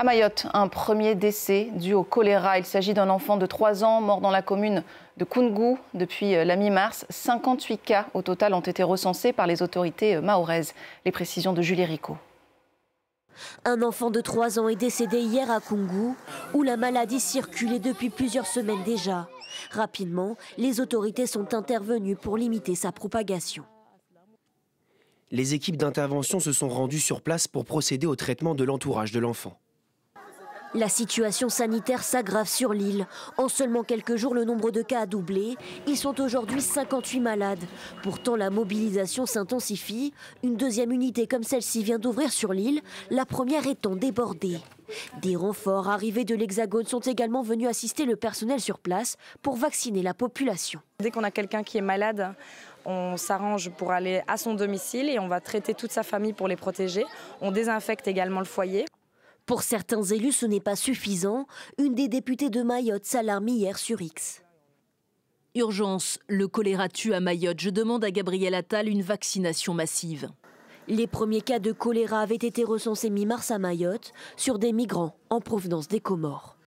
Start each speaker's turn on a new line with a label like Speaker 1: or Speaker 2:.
Speaker 1: À Mayotte, un premier décès dû au choléra. Il s'agit d'un enfant de 3 ans mort dans la commune de Kungu. depuis euh, la mi-mars. 58 cas au total ont été recensés par les autorités euh, mahoraises. Les précisions de Julie Rico.
Speaker 2: Un enfant de 3 ans est décédé hier à Kungu, où la maladie circulait depuis plusieurs semaines déjà. Rapidement, les autorités sont intervenues pour limiter sa propagation.
Speaker 3: Les équipes d'intervention se sont rendues sur place pour procéder au traitement de l'entourage de l'enfant.
Speaker 2: La situation sanitaire s'aggrave sur l'île. En seulement quelques jours, le nombre de cas a doublé. Ils sont aujourd'hui 58 malades. Pourtant, la mobilisation s'intensifie. Une deuxième unité comme celle-ci vient d'ouvrir sur l'île, la première étant débordée.
Speaker 4: Des renforts arrivés de l'Hexagone sont également venus assister le personnel sur place pour vacciner la population. Dès qu'on a quelqu'un qui est malade, on s'arrange pour aller à son domicile et on va traiter toute sa famille pour les protéger. On désinfecte également le foyer. Pour certains élus, ce n'est pas suffisant. Une des députées de Mayotte s'alarme hier sur X.
Speaker 5: Urgence, le choléra tue à Mayotte. Je demande à Gabriel Attal une vaccination massive. Les premiers cas de choléra avaient été recensés mi-mars à Mayotte sur des
Speaker 2: migrants en provenance des Comores.